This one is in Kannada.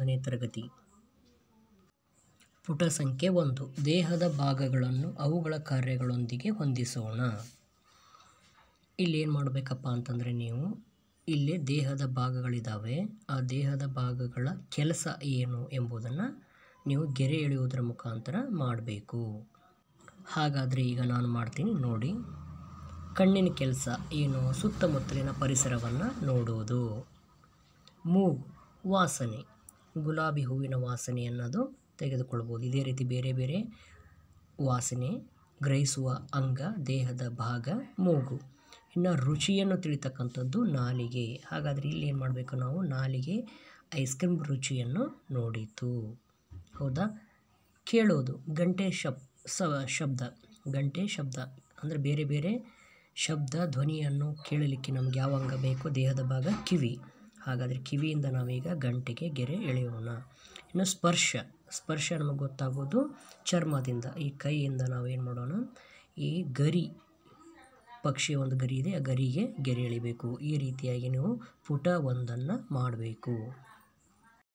ಒಂದನೇ ತರಗತಿ ಪುಟ ಸಂಖ್ಯೆ ಒಂದು ದೇಹದ ಭಾಗಗಳನ್ನು ಅವುಗಳ ಕಾರ್ಯಗಳೊಂದಿಗೆ ಹೊಂದಿಸೋಣ ಇಲ್ಲಿ ಏನು ಮಾಡಬೇಕಪ್ಪ ಅಂತಂದರೆ ನೀವು ಇಲ್ಲಿ ದೇಹದ ಭಾಗಗಳಿದ್ದಾವೆ ಆ ದೇಹದ ಭಾಗಗಳ ಕೆಲಸ ಏನು ಎಂಬುದನ್ನು ನೀವು ಗೆರೆ ಎಳೆಯುವುದರ ಮುಖಾಂತರ ಮಾಡಬೇಕು ಹಾಗಾದರೆ ಈಗ ನಾನು ಮಾಡ್ತೀನಿ ನೋಡಿ ಕಣ್ಣಿನ ಕೆಲಸ ಏನು ಸುತ್ತಮುತ್ತಲಿನ ಪರಿಸರವನ್ನು ನೋಡುವುದು ಮೂಗು ವಾಸನೆ ಗುಲಾಬಿ ಹೂವಿನ ವಾಸನೆ ಅನ್ನೋದು ತೆಗೆದುಕೊಳ್ಬೋದು ಇದೇ ರೀತಿ ಬೇರೆ ಬೇರೆ ವಾಸನೆ ಗ್ರಹಿಸುವ ಅಂಗ ದೇಹದ ಭಾಗ ಮೂಗು ಇನ್ನು ರುಚಿಯನ್ನು ತಿಳಿತಕ್ಕಂಥದ್ದು ನಾಲಿಗೆ ಹಾಗಾದರೆ ಇಲ್ಲಿ ಏನು ಮಾಡಬೇಕು ನಾವು ನಾಲಿಗೆ ಐಸ್ ಕ್ರೀಮ್ ರುಚಿಯನ್ನು ನೋಡಿತು ಹೌದಾ ಕೇಳೋದು ಗಂಟೆ ಶಬ್ ಸ ಶಬ್ದ ಗಂಟೆ ಶಬ್ದ ಅಂದರೆ ಬೇರೆ ಬೇರೆ ಶಬ್ದ ಧ್ವನಿಯನ್ನು ಕೇಳಲಿಕ್ಕೆ ನಮ್ಗೆ ಯಾವ ಅಂಗ ಬೇಕು ದೇಹದ ಭಾಗ ಕಿವಿ ಹಾಗಾದರೆ ಕಿವಿಯಿಂದ ನಾವೀಗ ಗಂಟೆಗೆ ಗೆರೆ ಎಳೆಯೋಣ ಇನ್ನು ಸ್ಪರ್ಶ ಸ್ಪರ್ಶ ನಮಗೆ ಗೊತ್ತಾಗೋದು ಚರ್ಮದಿಂದ ಈ ಕೈಯಿಂದ ನಾವೇನು ಮಾಡೋಣ ಈ ಗರಿ ಪಕ್ಷಿ ಒಂದು ಗರಿ ಇದೆ ಆ ಗರಿಗೆ ಗೆರೆ ಎಳಿಬೇಕು ಈ ರೀತಿಯಾಗಿ ನೀವು ಪುಟ ಒಂದನ್ನು ಮಾಡಬೇಕು